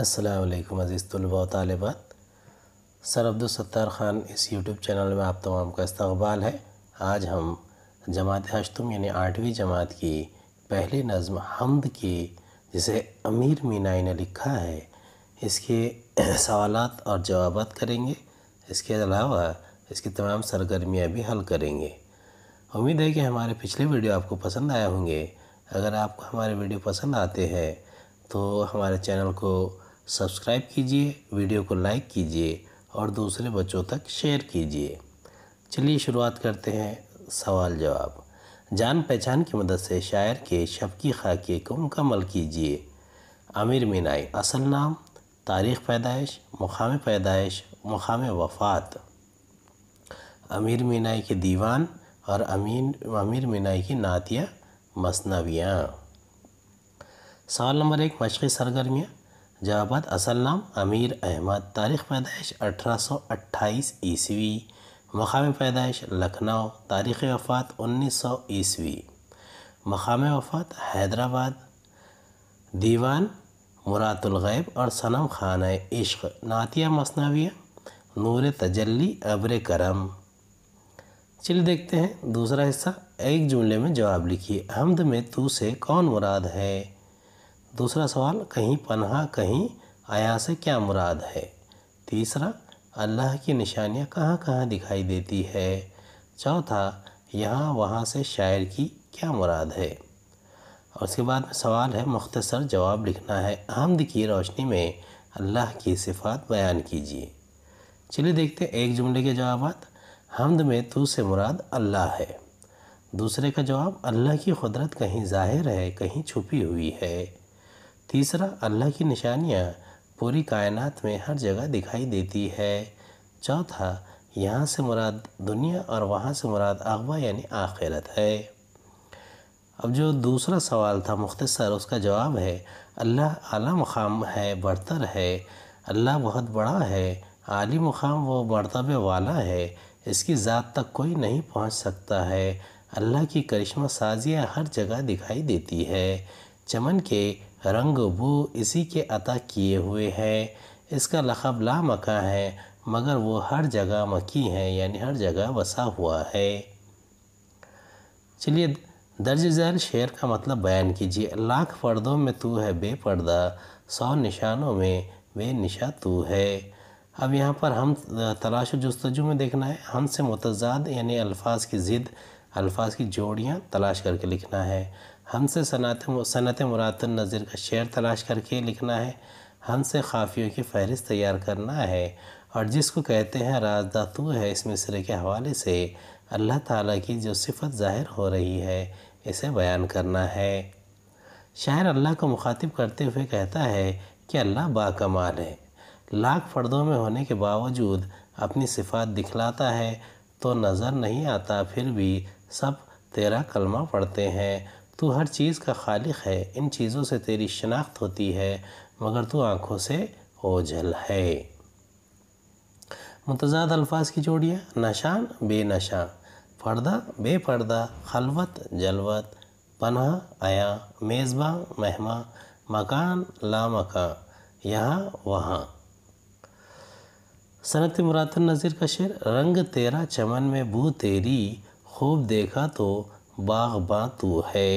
असलकम अज़ीज़ तलबा तालबात सर अब्दुलसत्तार ख़ान इस यूट्यूब चैनल में आप तमाम का इस्तबाल है आज हम जमात हशतुम यानी आठवीं जमात की पहली नज़म हमद की जिसे अमीर मीनाई ने लिखा है इसके सवाल और जवाब करेंगे इसके अलावा इसकी तमाम सरगर्मियाँ भी हल करेंगे उम्मीद है कि हमारे पिछले वीडियो आपको पसंद आए होंगे अगर आपको हमारे वीडियो पसंद आते हैं तो हमारे चैनल को सब्सक्राइब कीजिए वीडियो को लाइक कीजिए और दूसरे बच्चों तक शेयर कीजिए चलिए शुरुआत करते हैं सवाल जवाब जान पहचान की मदद से शायर के शब की को मुकम्मल कीजिए आमिर मीनाई असल नाम तारीख़ पैदाइश मकाम पैदाइश मकाम वफ़ात अमीर मीनाई के दीवान और अमीन अमीर मीनाई की नातिया मसनविया सवाल नंबर एक मशक़ी सरगर्मियाँ जवाब असल नाम अमीर अहमद तारीख़ पैदाइश अट्ठाईस ईस्वी मकाम पैदाइश लखनऊ तारीख़ वफ़ात 1900 ईस्वी मकाम वफ़ात हैदराबाद दीवान मुरातुलगैब और सनम खान इश्क नातिया मसनविया नूर तजली अब्र करम चलिए देखते हैं दूसरा हिस्सा एक जुमले में जवाब लिखिए हमद में तू से कौन मुराद है दूसरा सवाल कहीं पन्हा कहीं आया से क्या मुराद है तीसरा अल्लाह की निशानियाँ कहाँ कहाँ दिखाई देती है चौथा यहाँ वहाँ से शायर की क्या मुराद है और उसके बाद में सवाल है मुख्तसर जवाब लिखना है हमद की रोशनी में अल्लाह की सिफात बयान कीजिए चलिए देखते हैं एक जुमले के जवाब हमद में तू से मुराद अल्लाह है दूसरे का जवाब अल्लाह की कुदरत कहीं ज़ाहिर है कहीं छुपी हुई है तीसरा अल्लाह की निशानियाँ पूरी कायनात में हर जगह दिखाई देती है चौथा यहाँ से मुराद दुनिया और वहाँ से मुराद अगवा यानी आखिरत है अब जो दूसरा सवाल था मुख्तसर उसका जवाब है अल्लाह आला मुकाम है बढ़तर है अल्लाह बहुत बड़ा है आली मकाम वो मरतबे वाला है इसकी ज़ात तक कोई नहीं पहुँच सकता है अल्लाह की करिश्मा साजिया हर जगह दिखाई देती है चमन के रंग वो इसी के अता किए हुए हैं इसका लखब ला मका है मगर वो हर जगह मकी है यानी हर जगह बसा हुआ है चलिए दर्ज झैल शेर का मतलब बयान कीजिए लाख पर्दों में तू है बेपर्दा सौ निशानों में वे निशा तू है अब यहाँ पर हम तलाश जस्तजू में देखना है हम से मुतजाद यानी अल्फाज की ज़िद अल्फाज की जोड़ियाँ तलाश करके लिखना है हम से सनात सनत मुरात नज़ीर का शेर तलाश करके लिखना है हम से ख़ाफियों की फहरिस्त तैयार करना है और जिसको कहते हैं राजदा तू है इस मिसरे के हवाले से अल्लाह ताला की जो सिफत ज़ाहिर हो रही है इसे बयान करना है शायर अल्लाह को मुखातिब करते हुए कहता है कि अल्लाह बाकमाल है लाख फर्दों में होने के बावजूद अपनी सिफात दिखलाता है तो नज़र नहीं आता फिर भी सब तेरा कलमा पढ़ते हैं तू हर चीज़ का खालिक है इन चीज़ों से तेरी शनाख्त होती है मगर तू आँखों से ओझल है मुतजाद अल्फाज की जोड़ियाँ नशान बे नशान पर्दा बे पर्दा खलवत जलवत पन्हा आया मेज़बा मेहमा मकान ला मकान यहाँ वहाँ सनत मुरातन नज़ीर का शेर रंग तेरा चमन में बू तेरी खूब देखा तो बाग बा तू है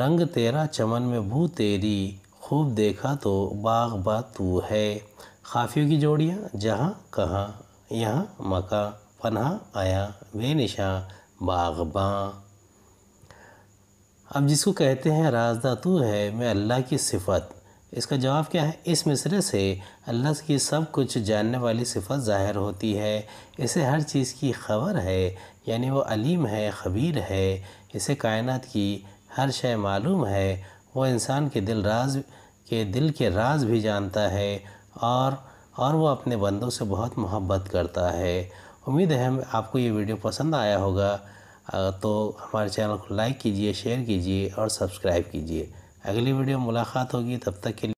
रंग तेरा चमन में भू तेरी खूब देखा तो बाग बा तू है काफ़ियों की जोड़ियाँ जहाँ कहाँ यहाँ मका पन्हा आया बेनिशा बागबां अब जिसको कहते हैं राजदा तू है मैं अल्लाह की सिफत इसका जवाब क्या है इस मिसरे से अल्लाह की सब कुछ जानने वाली सिफत ज़ाहिर होती है इसे हर चीज़ की खबर है यानी वो अलीम है खबीर है इसे कायनात की हर शय मालूम है वो इंसान के दिल राज के दिल के राज भी जानता है और और वो अपने बंदों से बहुत मोहब्बत करता है उम्मीद है हम आपको ये वीडियो पसंद आया होगा तो हमारे चैनल को लाइक कीजिए शेयर कीजिए और सब्सक्राइब कीजिए अगली वीडियो मुलाकात होगी तब तक के लिए